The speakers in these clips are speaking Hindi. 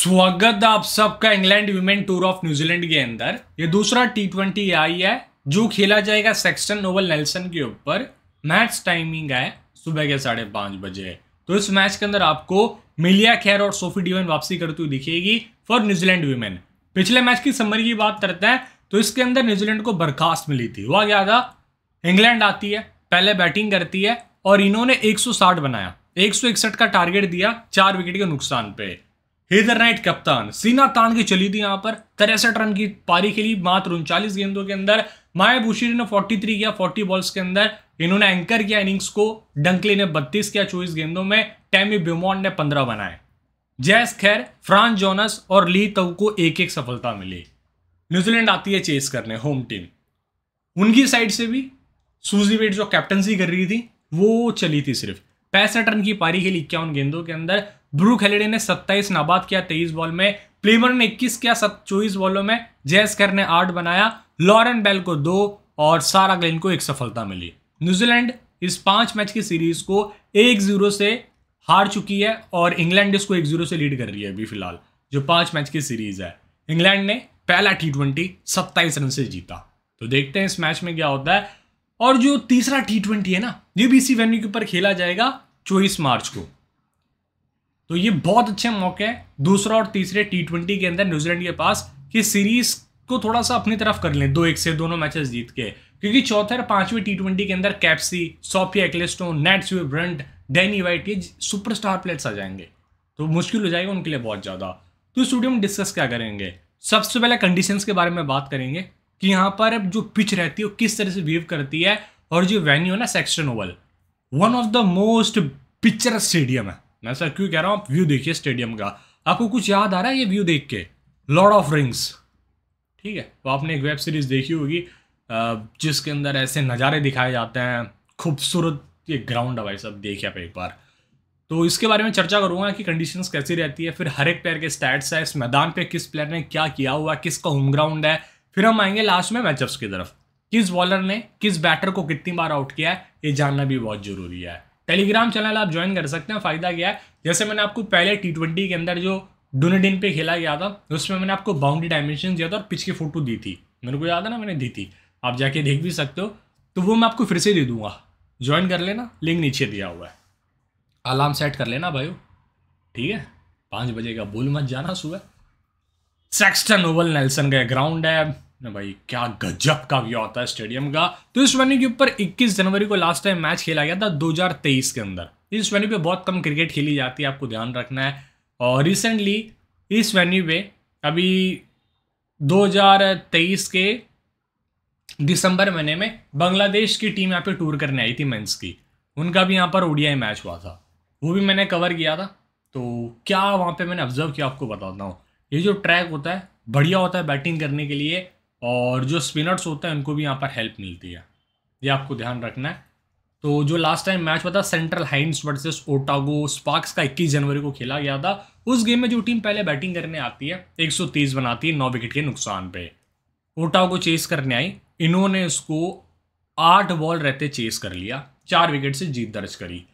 स्वागत आप सबका England women tour of New Zealand के अंदर ये दूसरा टी ट्वेंटी आई है जो खेला जाएगा सेक्सटन नोवल नेल्सन के ऊपर मैच टाइमिंग है सुबह के साढ़े पाँच बजे तो इस मैच के अंदर आपको मिलिया खैर और सोफी डीवन वापसी करती हुई दिखेगी फॉर न्यूजीलैंड वीमेन पिछले मैच की समरी की बात करते हैं तो इसके अंदर न्यूजीलैंड को बर्खास्त मिली थी हुआ क्या था इंग्लैंड आती है पहले बैटिंग करती है और इन्होंने एक बनाया एक का टारगेट दिया चार विकेट के नुकसान पे हेदर नाइट कप्तान सीना तान के चली थी यहां पर तिरसठ रन की पारी खेली मात्र उनचालीस गेंदों के अंदर माया भूषी ने 43 किया 40 बॉल्स के अंदर इन्होंने एंकर किया इनिंग्स को डंकली ने 32 किया 24 गेंदों में टैमी ब्यूमॉन ने 15 बनाए जैस खैर फ्रांस जोनस और ली तऊ को एक एक सफलता मिली न्यूजीलैंड आती है चेस करने होम टीम उनकी साइड से भी सूजी वेट जो कैप्टनसी कर रही थी वो चली थी सिर्फ पैंसठ रन की पारी खेली इक्यावन गेंदों के अंदर ब्रू खेलेडे ने 27 नाबाद किया 23 बॉल में प्लेमर ने 21 किया चौबीस बॉलों में जयस्कर ने आठ बनाया लॉरेन बेल को दो और सारा ग्लेन को एक सफलता मिली न्यूजीलैंड इस पांच मैच की सीरीज को एक जीरो से हार चुकी है और इंग्लैंड इसको एक जीरो से लीड कर रही है अभी फिलहाल जो पांच मैच की सीरीज है इंग्लैंड ने पहला टी ट्वेंटी सत्ताईस रन से जीता तो देखते हैं इस मैच में क्या होता है और जो तीसरा टी ट्वेंटी है ना ये भी इसी वेन्यू के ऊपर खेला जाएगा चौबीस मार्च को तो ये बहुत अच्छे मौके हैं दूसरा और तीसरे टी ट्वेंटी के अंदर न्यूजीलैंड के पास कि सीरीज को थोड़ा सा अपनी तरफ कर लें दो एक से दोनों मैचेस जीत के क्योंकि चौथे और पांचवें टी ट्वेंटी के अंदर Capsey Sophie Ecclestone Sciver Brunt Danni Wyatt ये सुपरस्टार प्लेयर्स आ जाएंगे तो मुश्किल हो जाएगा उनके लिए बहुत ज़्यादा तो इस में डिस्कस क्या करेंगे सबसे पहले कंडीशंस के बारे में बात करेंगे कि यहाँ पर जो पिच रहती है वो किस तरह से बिहेव करती है और जो वेन्यू है ना Saxton Oval one of the most picture stadium है मैं सर क्यों कह रहा हूँ आप व्यू देखिए स्टेडियम का आपको कुछ याद आ रहा है ये व्यू देख के लॉर्ड ऑफ रिंग्स ठीक है तो आपने एक वेब सीरीज़ देखी होगी जिसके अंदर ऐसे नज़ारे दिखाए जाते हैं खूबसूरत ये ग्राउंड है भाई सब देखिए आप एक बार तो इसके बारे में चर्चा करूंगा कि कंडीशंस कैसी रहती है फिर हर एक प्लेयर के स्टैट्स है इस मैदान पे किस प्लेयर ने क्या किया हुआ किसका होम ग्राउंड है फिर हम आएंगे लास्ट में मैचअप्स की तरफ किस बॉलर ने किस बैटर को कितनी बार आउट किया है ये जानना भी बहुत ज़रूरी है टेलीग्राम चैनल आप ज्वाइन कर सकते हैं फ़ायदा क्या है जैसे मैंने आपको पहले टी ट्वेंटी के अंदर जो डिन पे खेला गया था उसमें मैंने आपको बाउंड्री डायमेंशन दिया था और पिच की फ़ोटो दी थी मेरे को याद है ना मैंने दी थी आप जाके देख भी सकते हो तो वो मैं आपको फिर से दे दूंगा ज्वाइन कर लेना लिंक नीचे दिया हुआ है अलार्म सेट कर लेना भाई ठीक है पाँच बजे का भूल मत जाना सुबह सेक्सटन ओवल नेल्सन का ग्राउंड है ना भाई क्या गजब का व्यू आता है स्टेडियम का तो इस वेन्यू के ऊपर 21 जनवरी को लास्ट टाइम मैच खेला गया था 2023 के अंदर इस वेन्यू पे बहुत कम क्रिकेट खेली जाती है आपको ध्यान रखना है और रिसेंटली इस वेन्यू पे अभी 2023 के दिसंबर महीने में बांग्लादेश की टीम यहाँ पे टूर करने आई थी मेन्स की उनका भी यहाँ पर ओडियाई मैच हुआ था वो भी मैंने कवर किया था तो क्या वहाँ पर मैंने ऑब्जर्व किया आपको बताता हूँ ये जो ट्रैक होता है बढ़िया होता है बैटिंग करने के लिए और जो स्पिनर्स होते हैं उनको भी यहाँ पर हेल्प मिलती है ये आपको ध्यान रखना है तो जो लास्ट टाइम मैच हुआ था Central Hinds versus Otago Sparks का 21 जनवरी को खेला गया था उस गेम में जो टीम पहले बैटिंग करने आती है 130 बनाती है नौ विकेट के नुकसान पे ओटागो चेस करने आई इन्होंने उसको आठ बॉल रहते चेस कर लिया चार विकेट से जीत दर्ज करी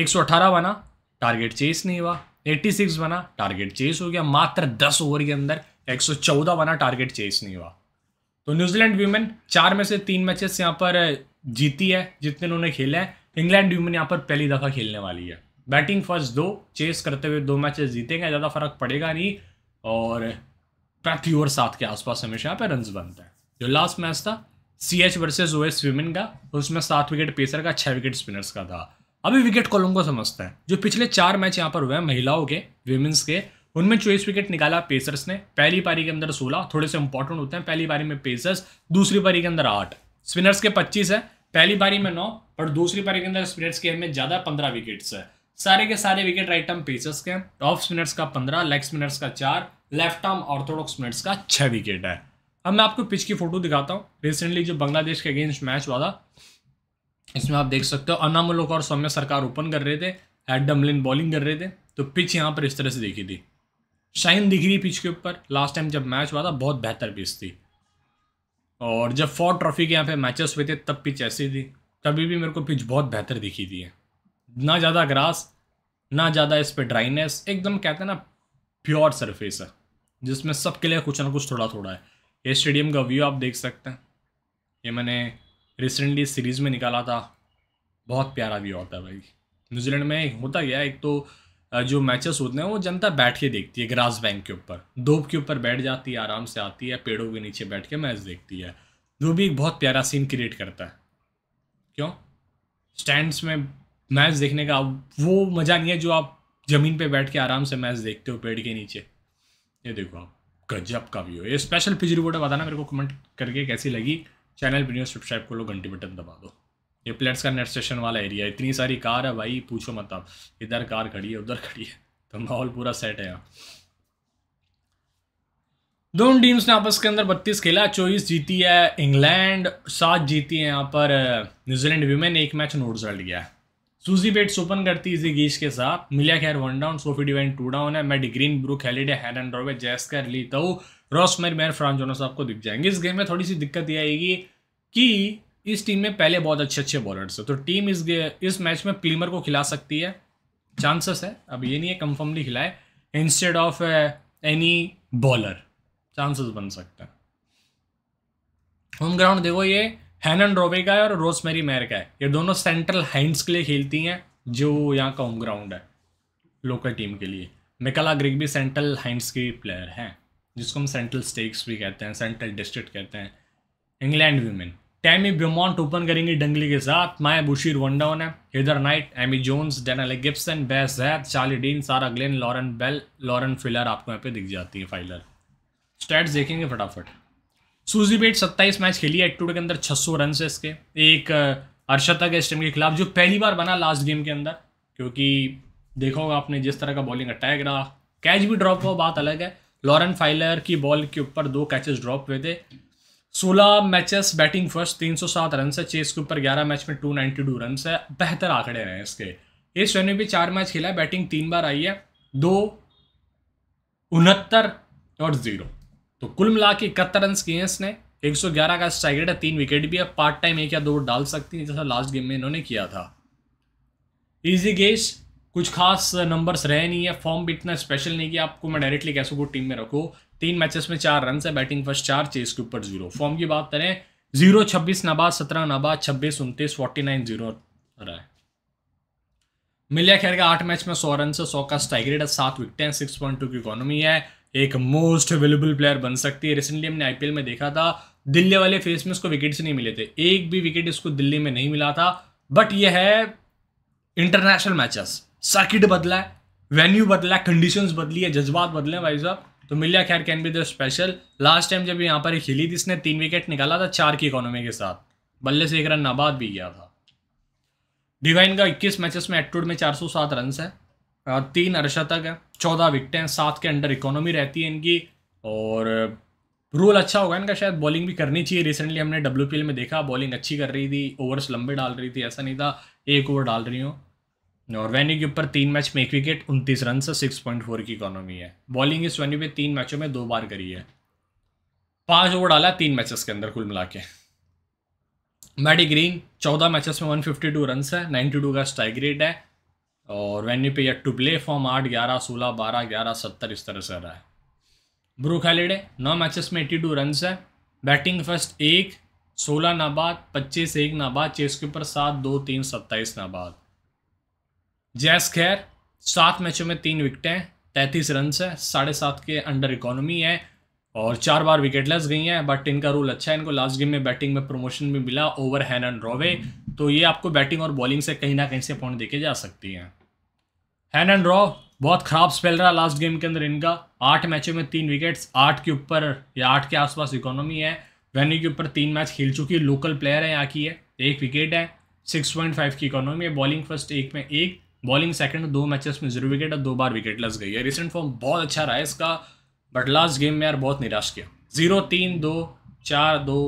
एक बना टारगेट चेस नहीं हुआ एट्टी बना टारगेट चेस हो गया मात्र दस ओवर के अंदर एक बना टारगेट चेस नहीं हुआ तो न्यूजीलैंड वीमेन चार में से तीन मैचेस यहाँ पर जीती है जितने उन्होंने खेले हैं इंग्लैंड वीमेन यहाँ पर पहली दफ़ा खेलने वाली है बैटिंग फर्स्ट दो चेस करते हुए दो मैचेस जीतेंगे ज़्यादा फर्क पड़ेगा नहीं और पैंती ओवर सात के आसपास हमेशा यहाँ पर रन बनते हैं जो लास्ट मैच था C H versus O S women का उसमें सात विकेट पेसर का छः विकेट स्पिनर्स का था अभी विकेट कॉलम को समझते हैं जो पिछले चार मैच यहाँ पर हुए हैं महिलाओं के वीमेंस के उनमें चौबीस विकेट निकाला पेसर्स ने पहली पारी के अंदर सोलह थोड़े से इंपॉर्टेंट होते हैं पहली पारी में पेसर्स दूसरी पारी के अंदर आठ स्पिनर्स के पच्चीस है पहली पारी में नौ और दूसरी पारी के अंदर स्पिनर्स के में ज़्यादा पंद्रह विकेट्स है सारे के सारे विकेट राइट आर्म पेसर्स के हैं ऑफ स्पिनर्स का पंद्रह लेग स्पिनर्स का चार लेफ्ट आर्म ऑर्थोडॉक्स स्पिनर्स का छह विकेट है अब मैं आपको पिच की फोटो दिखाता हूँ रिसेंटली जो बांग्लादेश के अगेंस्ट मैच हुआ था इसमें आप देख सकते हो अनामुलक और सौम्य सरकार ओपन कर रहे थे एड डमलिन बॉलिंग कर रहे थे तो पिच यहाँ पर इस तरह से देखी थी शाइन दिख रही पिच के ऊपर लास्ट टाइम जब मैच हुआ था बहुत बेहतर पिच थी और जब फोर ट्रॉफी के यहाँ पे मैचेस हुए थे तब पिच ऐसी थी तभी भी मेरे को पिच बहुत बेहतर दिखी थी ना ज़्यादा ग्रास ना ज़्यादा इस पर ड्राइनेस एकदम कहते हैं ना प्योर सरफेस है जिसमें सबके लिए कुछ ना कुछ थोड़ा थोड़ा है ये स्टेडियम का व्यू आप देख सकते हैं ये मैंने रिसेंटली सीरीज़ में निकाला था बहुत प्यारा व्यू होता है भाई न्यूजीलैंड में होता गया एक तो जो मैचेस होते हैं वो जनता बैठ के देखती है ग्रास बैंक के ऊपर धूप के ऊपर बैठ जाती है आराम से आती है पेड़ों के नीचे बैठ के मैच देखती है वो भी एक बहुत प्यारा सीन क्रिएट करता है क्यों स्टैंड्स में मैच देखने का वो मज़ा नहीं है जो आप ज़मीन पे बैठ के आराम से मैच देखते हो पेड़ के नीचे ये देखो आप गजब का व्यू ये स्पेशल पिजरी बोर्ड बताना मेरे को कमेंट करके कैसी लगी चैनल पर न्यूज़ सब्सक्राइब कर लो घंटी बटन दबा दो ये प्लेट्स का नेट स्टेशन वाला एरिया इतनी सारी कार है भाई पूछो मत आप इधर कार खड़ी है उधर खड़ी है तो माहौल पूरा सेट है यहाँ दोनों टीम्स ने आपस के अंदर बत्तीस खेला चौबीस जीती है इंग्लैंड सात जीती है यहाँ पर न्यूजीलैंड वीमेन एक मैच नोट डाल गया है सूजी बेट ओपन करती इसी गीच के साथ Amelia Kerr one down Sophie Devine two down है मैडी ग्रीन ब्रू ब्रूक हैर एंड रॉबे जैसकर ली तो रॉस रॉसमेर मेर फ्रांस जोनस आपको दिख जाएंगे इस गेम में थोड़ी सी दिक्कत ये आएगी कि इस टीम में पहले बहुत अच्छे अच्छे बॉलर्स हैं तो टीम इस इस मैच में प्लीमर को खिला सकती है चांसेस है अब ये नहीं है कंफर्मली खिलाए instead of any bowler chances बन सकते हैं होम ग्राउंड देखो ये हैनन रोबे का है और मेरी मैर का है ये दोनों सेंट्रल हाइंड्स के लिए खेलती हैं जो यहाँ का होम ग्राउंड है लोकल टीम के लिए मिकला ग्रिग भी सेंट्रल हाइंड्स की प्लेयर हैं जिसको हम सेंट्रल स्टेक्स भी कहते हैं सेंट्रल डिस्ट्रिक्ट कहते हैं England women Tammy Beaumont open करेंगे डंगली के साथ माया बुशीर वनडाउन है Heather Knight Amy Jones Danielle Gibson Bess जैद Charlie Dean Sarah Glenn Lauren Bell Lauren Filer आपको यहाँ पे दिख जाती है फाइलर स्टैट्स देखेंगे फटाफट सूजी बेट सत्ताईस मैच खेली है टूडे के अंदर छः सौ रन से इसके एक अर्शतक है स्टेम के खिलाफ जो पहली बार बना लास्ट गेम के अंदर क्योंकि देखा होगा आपने जिस तरह का बॉलिंग अटैक रहा कैच भी ड्रॉप हुआ बात अलग है लॉरेन फाइलर की बॉल के ऊपर दो कैचेस ड्रॉप हुए थे सोलह मैचेस बैटिंग फर्स्ट 307 रन है चेस के ऊपर 11 मैच में 292 रन है बेहतर आंकड़े रहे इसके इस श्रेणी में भी चार मैच खेला है बैटिंग तीन बार आई है दो उनहत्तर और जीरो तो कुल मिला के इकहत्तर रन किए हैं इसने 111 का स्ट्राइक रेट है तीन विकेट भी है पार्ट टाइम एक या दो डाल सकती है जैसा लास्ट गेम में इन्होंने किया था इजी गेस कुछ खास नंबर्स रहे नहीं है फॉर्म भी इतना स्पेशल नहीं कि आपको मैं डायरेक्टली कैसे सकूँ टीम में रखो तीन मैचेस में चार रन है बैटिंग फर्स्ट चार चेस के ऊपर जीरो फॉर्म की बात करें जीरो छब्बीस नबाज सत्रह नबाज छब्बीस उनतीस फोर्टी नाइन जीरो रहा है मिलिया खैर का आठ मैच में सौ रन से सौ का स्ट्राइक रेट है सात विकटें सिक्स पॉइंट टू की इकोनॉमी है एक मोस्ट अवेलेबल प्लेयर बन सकती है रिसेंटली हमने आईपीएल में देखा था दिल्ली वाले फेस में इसको विकेट्स नहीं मिले थे एक भी विकेट इसको दिल्ली में नहीं मिला था बट यह है इंटरनेशनल मैचेस सर्किट बदला है वेन्यू बदला है कंडीशंस बदली है जज्बात बदले हैं भाई साहब तो Amelia Kerr can be the special last time जब यहाँ पर खेली थी इसने तीन विकेट निकाला था चार की इकोनॉमी के साथ बल्ले से एक रन नाबाद भी गया था डिवाइन का 21 मैचेस में एटूड में 407 रन है तीन अरसा तक है चौदह विकटें हैं सात के अंडर इकोनॉमी रहती है इनकी और रूल अच्छा होगा इनका शायद बॉलिंग भी करनी चाहिए रिसेंटली हमने डब्ल्यू में देखा बॉलिंग अच्छी कर रही थी ओवर्स लंबे डाल रही थी ऐसा नहीं था एक ओवर डाल रही हूँ नॉर्वेनी के ऊपर तीन मैच में एक विकेट उनतीस रन से सिक्स पॉइंट फोर की इकोनॉमी है बॉलिंग इस वेन्यू पे तीन मैचों में दो बार करी है पांच ओवर डाला तीन मैचेस के अंदर कुल मिला के मैडी ग्रीन चौदह मैचेस में वन फिफ्टी टू रन है नाइन्टी टू का स्ट्राइक रेट है और वेन्यू पे यह टू प्ले फॉर्म आठ ग्यारह सोलह बारह ग्यारह सत्तर इस तरह से रहा है ब्रू खैलेडे नौ मैचेस में एट्टी टू रन है बैटिंग फर्स्ट एक सोलह नाबाद पच्चीस एक नाबाद चेस के ऊपर सात दो तीन सत्ताईस नाबाद जैस खैर सात मैचों में तीन विकटें तैंतीस रन है साढ़े सात के अंडर इकोनॉमी है और चार बार विकेट लस गई हैं बट इनका रूल अच्छा है इनको लास्ट गेम में बैटिंग में प्रमोशन भी मिला ओवर हैन एंड रॉवे तो ये आपको बैटिंग और बॉलिंग से कहीं ना कहीं से पॉइंट देखे जा सकती हैं हैन एंड रॉ बहुत ख़राब स्पेल रहा लास्ट गेम के अंदर इनका आठ मैचों में तीन विकेट्स आठ के ऊपर या आठ के आसपास इकोनॉमी है वेन्यू के ऊपर तीन मैच खेल चुकी है लोकल प्लेयर है यहाँ की है एक विकेट है सिक्स पॉइंट फाइव की इकोनॉमी है बॉलिंग फर्स्ट एक में एक बॉलिंग सेकंड दो मैचेस में जीरो विकेट और दो बार विकेट लस गई है रिसेंट फॉर्म बहुत अच्छा रहा है इसका बट लास्ट गेम में यार बहुत निराश किया जीरो तीन दो चार दो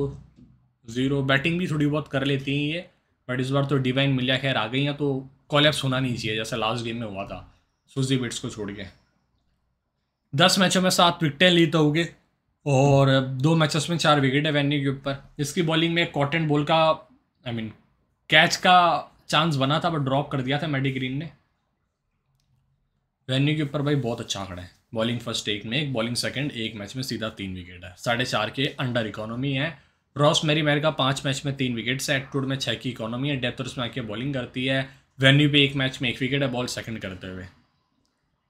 जीरो बैटिंग भी थोड़ी बहुत कर लेती हैं ये बट इस बार तो डिवाइन मिलिया खैर आ गई हैं तो कॉलेप्स होना नहीं चाहिए जैसा लास्ट गेम में हुआ था सुजी बिट्स को छोड़ के दस मैचों में सात विकटें ली तो होगी और दो मैचेस में चार विकेट है वेन्यू के ऊपर इसकी बॉलिंग में कॉटन बॉल का I I mean mean, catch का चांस बना था बट ड्रॉप कर दिया था मैडी ग्रीन ने वेन्यू के ऊपर भाई बहुत अच्छा आंकड़ा है बॉलिंग फर्स्ट एक में एक बॉलिंग सेकंड एक मैच में सीधा तीन विकेट है साढ़े चार के अंडर इकोनॉमी है रॉस मेरी मैर का पांच मैच में तीन विकेट से एटूड में छः की इकोनॉमी है डेथ उसमें आके बॉलिंग करती है वेन्यू पे एक मैच में एक विकेट है बॉल सेकंड करते हुए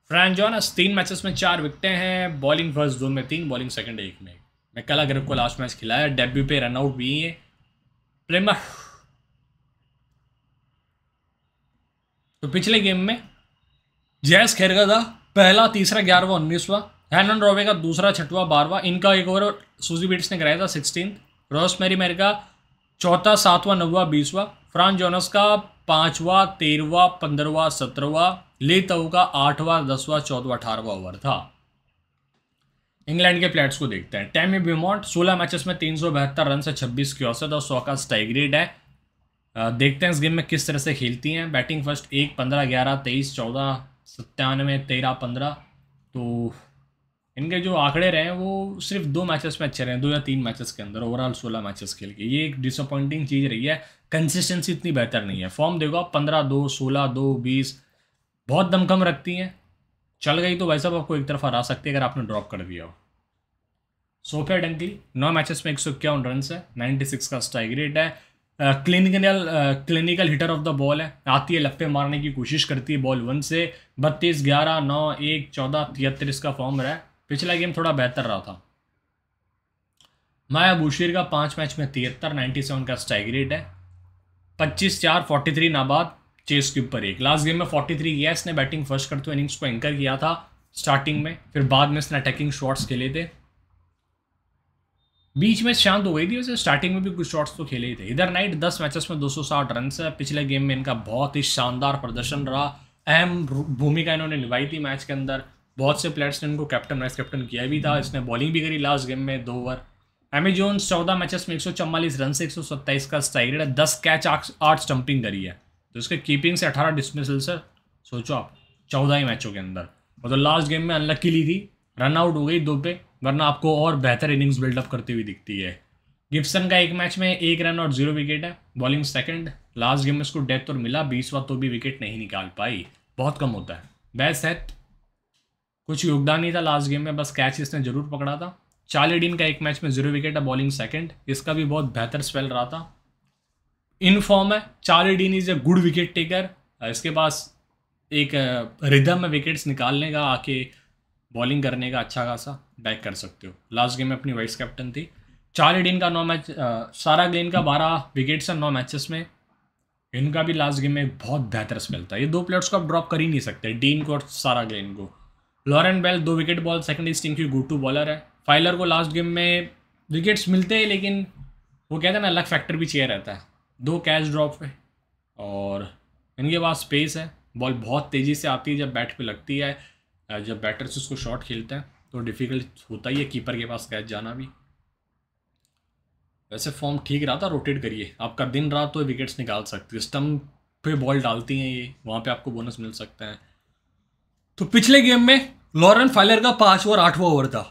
फ्रैनजॉनस तीन मैचेस में चार विकटें हैं बॉलिंग फर्स्ट जोन में तीन बॉलिंग सेकंड एक में मैं कल अगर को लास्ट मैच खिलाया डेब्यू पे रन आउट भी है प्रेमा तो पिछले गेम में जयस खेर का था पहला तीसरा ग्यारहवा उन्नीसवा हैनन रॉवे का दूसरा छठवा बारहवा इनका एक ओवर सूजी बीट्स ने कराया था सिक्सटीन रॉस मेरी मेर का चौथा सातवा नौवा बीसवा फ्रांस जोनस का पाँचवा तेरहवा पंद्रहवा सत्रहवा ली तऊ का आठवा दसवा चौदवा अठारहवा ओवर था इंग्लैंड के प्लेयर्स को देखते हैं टैमी बिमोट सोलह मैचेस में तीन सौ बहत्तर रन से छब्बीस की औसत और सौ का स्टाइग्रेड है देखते हैं इस गेम में किस तरह से खेलती हैं बैटिंग फर्स्ट एक पंद्रह ग्यारह तेईस चौदह सत्तानवे तेरह पंद्रह तो इनके जो आंकड़े रहे हैं वो सिर्फ दो मैचेस में अच्छे रहे हैं दो या तीन मैचेस के अंदर ओवरऑल सोलह मैचेस खेल के ये एक डिसअपॉइंटिंग चीज़ रही है कंसिस्टेंसी इतनी बेहतर नहीं है फॉर्म देखो आप पंद्रह दो सोलह दो बीस बहुत दमकम रखती हैं चल गई तो भाई साहब आपको एक तरफ हरा सकती है अगर आपने ड्रॉप कर दिया हो सोफिया डंकली नौ मैचेस में एक सौ इक्यावन रन है नाइन्टी सिक्स का स्ट्राइक रेट है clinical clinical hitter of the ball है आती है लप्पे मारने की कोशिश करती है बॉल वन से बत्तीस ग्यारह नौ एक चौदह तिहत्तर इसका फॉर्म रहा है पिछला गेम थोड़ा बेहतर रहा था माया बुशीर का पाँच मैच में तिहत्तर नाइन्टी सेवन का स्ट्राइक रेट है पच्चीस चार फोर्टी थ्री नाबाद चेस के ऊपर एक लास्ट गेम में फोर्टी थ्री किया इसने बैटिंग फर्स्ट करते हुए इनिंग्स को एंकर किया था स्टार्टिंग में फिर बाद में इसने अटैकिंग शॉट्स खेले थे बीच में शांत हो गई थी वैसे स्टार्टिंग में भी कुछ शॉट्स तो खेले ही थे इधर नाइट 10 मैचेस में 260 रन है पिछले गेम में इनका बहुत ही शानदार प्रदर्शन रहा अहम भूमिका इन्होंने निभाई थी मैच के अंदर बहुत से प्लेयर्स ने इनको कैप्टन वाइस कैप्टन किया भी था इसने बॉलिंग भी करी लास्ट गेम में दो ओवर एमेजोन चौदह मैचेस में एक रन से एक का स्ट्राइक रेट है दस कैच आठ स्टंपिंग करी है तो इसके कीपिंग से अठारह डिसमिसल सर सोचो आप चौदह ही मैचों के अंदर मतलब लास्ट गेम में अनलक्की ली थी रन आउट हो गई दो पे वरना आपको और बेहतर इनिंग्स बिल्डअप करती हुई दिखती है गिप्सन का एक मैच में एक रन और जीरो विकेट है बॉलिंग सेकंड लास्ट गेम में उसको डेथ और मिला बीस बार तो भी विकेट नहीं निकाल पाई बहुत कम होता है बेस्ट है कुछ योगदान नहीं था लास्ट गेम में बस कैच इसने जरूर पकड़ा था चार्ली डिन का एक मैच में जीरो विकेट है बॉलिंग सेकंड इसका भी बहुत बेहतर स्पेल रहा था इन फॉर्म है Charlie Dean is a good wicket taker इसके पास एक रिदम में विकेट्स निकालने का आके बॉलिंग करने का अच्छा खासा बैक कर सकते हो लास्ट गेम में अपनी वाइस कैप्टन थी चार्ली डिन का नौ मैच सारा ग्लिन का बारह विकेट्स है नौ मैचेस में इनका भी लास्ट गेम में बहुत बेहतर स्पेल था ये दो प्लेयर्स को आप ड्रॉप कर ही नहीं सकते डीन को और सारा ग्लिन को लॉरेन बेल दो विकेट बॉल सेकंड टीम की गुड टू बॉलर है फाइलर को लास्ट गेम में विकेट्स मिलते हैं लेकिन वो कहते हैं ना अलग फैक्टर भी चाहिए रहता है दो कैच ड्रॉप है और इनके पास स्पेस है बॉल बहुत तेज़ी से आती है जब बैट पे लगती है जब बैटर्स उसको शॉट खेलते हैं तो डिफ़िकल्ट होता ही है कीपर के पास कैच जाना भी वैसे फॉर्म ठीक रहा था रोटेट करिए आपका दिन रात तो विकेट्स निकाल सकते है स्टम्प पे बॉल डालती हैं ये वहाँ पे आपको बोनस मिल सकते हैं तो पिछले गेम में लॉरेन फाइलर का पाँच ओवर आठवा ओवर था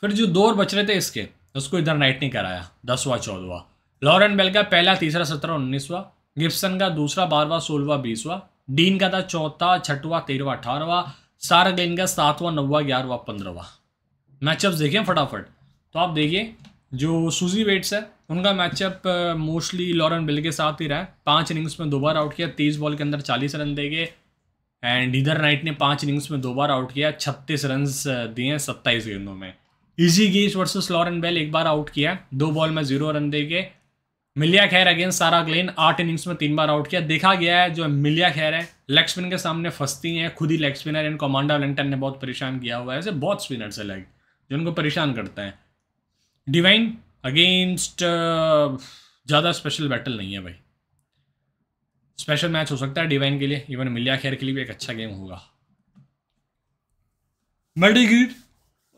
फिर जो दो ओवर बच रहे थे इसके उसको इधर नाइट नहीं कराया दसवा चौदवा लॉरेन बेल का पहला तीसरा सत्रह उन्नीसवा गिप्सन का दूसरा बारहवा सोलवा बीसवा डीन का था चौथा छठवा तेरहवा अठारहवा सारा गेंद का सातवा नौवा ग्यारहवा पंद्रहवा मैचअप्स देखें फटाफट तो आप देखिए जो सूजी वेट्स है उनका मैचअप मोस्टली लॉरन बिल के साथ ही रहा है पाँच इनिंग्स में दो बार आउट किया तेईस बॉल के अंदर चालीस रन दे गए एंड इधर नाइट ने पाँच इनिंग्स में दो बार आउट किया छत्तीस रन दिए हैं सत्ताईस गेंदों में Izzy Gaze versus Lauren Bell एक बार आउट किया दो बॉल में जीरो रन दे गए मिलिया खैर अगेंस्ट सारा ग्लेन आठ इनिंग्स में तीन बार आउट किया देखा गया है जो मिलिया खैर है लेग स्पिन के सामने फंसती हैं खुद ही leg spinner and Amanda Wellington ने बहुत परेशान किया हुआ है ऐसे बहुत स्पिनर्स है लेग जो उनको परेशान करता है डिवाइन अगेंस्ट ज़्यादा स्पेशल बैटल नहीं है भाई स्पेशल मैच हो सकता है डिवाइन के लिए इवन मिलिया खैर के लिए भी एक अच्छा गेम होगा मल्टीगीट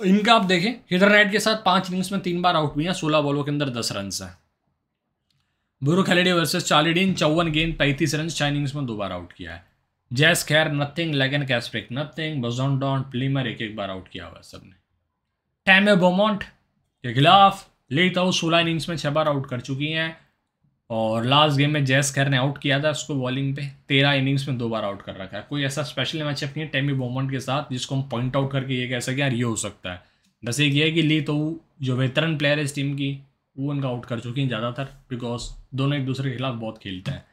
इनका आप देखें हिडर नाइट के साथ पांच इनिंग्स में तीन बार आउट हुई हैं सोलह बॉलों के अंदर दस रन हैं बुरु खेलेडी वर्सेस चालीडीन चौवन गेंद पैंतीस रन छः इनिंग्स में दो बार आउट किया है जैस खैर नथिंग लेगन कैस्प्रिक नथिंग बजॉन डॉन प्लीमर एक एक बार आउट किया हुआ है सबने टैमे बोमोंट के खिलाफ लेता हूँ सोलह इनिंग्स में छः बार आउट कर चुकी हैं और लास्ट गेम में जैस खैर ने आउट किया था उसको बॉलिंग पे तेरह इनिंग्स में दो बार आउट कर रखा है कोई ऐसा स्पेशल मैचअप नहीं है टेमी बोमोंट के साथ जिसको हम पॉइंट आउट करके ये कह सकें यार ये हो सकता है बस एक ये है कि ली तो जो वेतरन प्लेयर है इस टीम की वो उनका आउट कर चुकी हैं ज़्यादातर बिकॉज दोनों एक दूसरे के खिलाफ बहुत खेलते हैं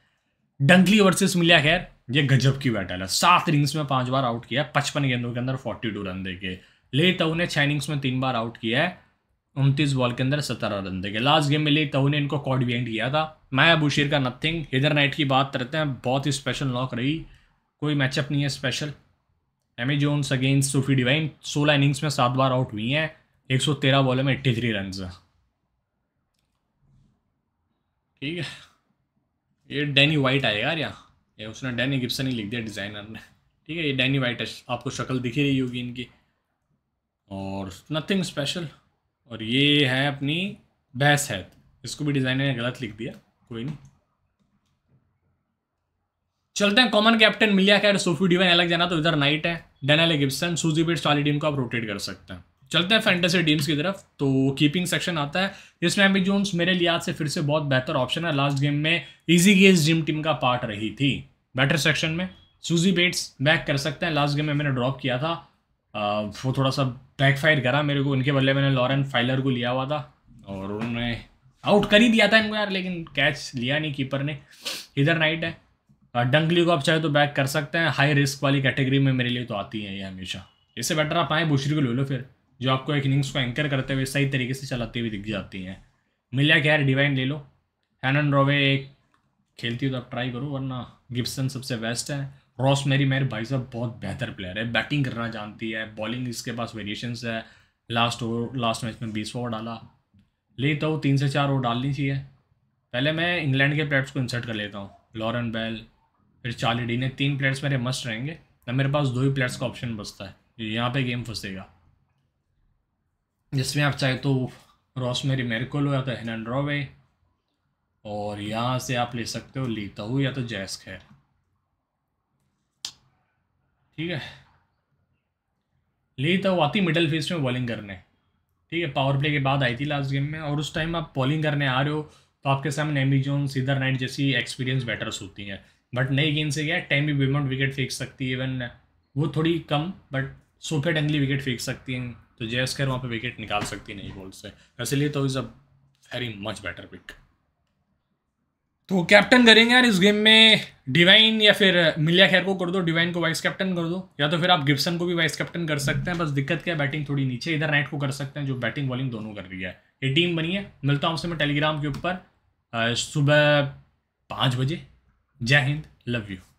डंकली वर्सेस मिलिया खैर ये गजब की बैटल है सात इनिंग्स में पाँच बार आउट किया पचपन गेंदों के अंदर फोर्टी टू रन देके ले तहू ने छह इनिंग्स में तीन बार आउट किया है उनतीस बॉल के अंदर सत्रह रन देखे लास्ट गेम में ले तहू ने इनको कॉड भी एंड किया था माया बुशीर का नथिंग हिदर नाइट की बात करते हैं बहुत ही स्पेशल नॉक रही कोई मैचअप नहीं है special Amy Jones against Sophie Devine सोलह इनिंग्स में सात बार आउट हुई हैं एक सौ तेरह बॉलों में एट्टी थ्री रन ठीक है ये डैनी वाइट आएगा यार यहाँ ये उसने डैनी गिप्सन ही लिख दिया डिज़ाइनर ने ठीक है ये डैनी वाइट आपको शक्ल दिखी रही होगी इनकी और नथिंग स्पेशल और ये है अपनी बहस हैत इसको भी डिज़ाइनर ने गलत लिख दिया कोई नहीं चलते हैं कॉमन कैप्टन मिलिया खैर सोफी डिवाइन अलग जाना तो इधर नाइट है डेनल गिब्सन सूजी बिट्स वाली टीम को आप रोटेट कर सकते हैं चलते हैं फैंटेसी टीम्स की तरफ तो कीपिंग सेक्शन आता है जिसमें एम्बी जोन्स मेरे लिहाज से फिर से बहुत बेहतर ऑप्शन है लास्ट गेम में इजी गेज जिम टीम का पार्ट रही थी बैटर सेक्शन में सूजी बेट्स बैक कर सकते हैं लास्ट गेम में मैंने ड्रॉप किया था वो थोड़ा सा बैकफायर करा मेरे को उनके बदले मैंने लॉरेन फाइलर को लिया हुआ था और उन्होंने आउट कर ही दिया था इनको यार लेकिन कैच लिया नहीं कीपर ने इधर नाइट है डंकली को आप चाहे तो बैक कर सकते हैं हाई रिस्क वाली कैटेगरी में मेरे लिए तो आती है ये हमेशा इससे बेटर आप आएँ बुशरी को ले लो फिर जो आपको एक इनिंग्स को एंकर करते हुए सही तरीके से चलाती हुई दिख जाती हैं मिल जाए यार डिवाइन ले लो हैनन रोवे एक खेलती हो तो आप ट्राई करो वरना गिब्सन सबसे बेस्ट है रॉस मेरी मेरे भाई साहब बहुत बेहतर प्लेयर है बैटिंग करना जानती है बॉलिंग इसके पास वेरिएशंस है लास्ट ओवर लास्ट मैच में बीस ओवर डाला ले तो तीन से चार ओवर डालनी चाहिए पहले मैं इंग्लैंड के प्लेयर्स को इंसर्ट कर लेता हूँ लॉरन बेल फिर चार्ली डीन तीन प्लेयर्स मेरे मस्ट रहेंगे ना मेरे पास दो ही प्लेयर्स का ऑप्शन बचता है यहाँ पे गेम फंसेगा जिसमें आप चाहे तो रॉस मेरी मेरे को लो या तो हेनन रॉवे और यहाँ से आप ले सकते हो लीता हूँ या तो जैस खैर ठीक है ली तो वो आती मिडल फेज में बॉलिंग करने ठीक है पावर प्ले के बाद आई थी लास्ट गेम में और उस टाइम आप बॉलिंग करने आ रहे हो तो आपके सामने एम जोन सीधर नाइट जैसी एक्सपीरियंस बैटर्स होती हैं बट नई गेंद से क्या टाइम भी बेमाउंट विकेट फेंक सकती है इवन वो थोड़ी कम बट सोफे डंगली विकेट फेंक सकती हैं तो जयस्कर वहाँ पर विकेट निकाल सकती नहीं बॉल से इसलिए तो is a very much better pick तो कैप्टन करेंगे यार इस गेम में डिवाइन या फिर मिलिया खैर को कर दो डिवाइन को वाइस कैप्टन कर दो या तो फिर आप गिब्सन को भी वाइस कैप्टन कर सकते हैं बस दिक्कत क्या है बैटिंग थोड़ी नीचे इधर नाइट को कर सकते हैं जो बैटिंग बॉलिंग दोनों कर रही है ये टीम बनी है मिलता हूँ उससे मैं टेलीग्राम के ऊपर सुबह पाँच बजे जय हिंद लव यू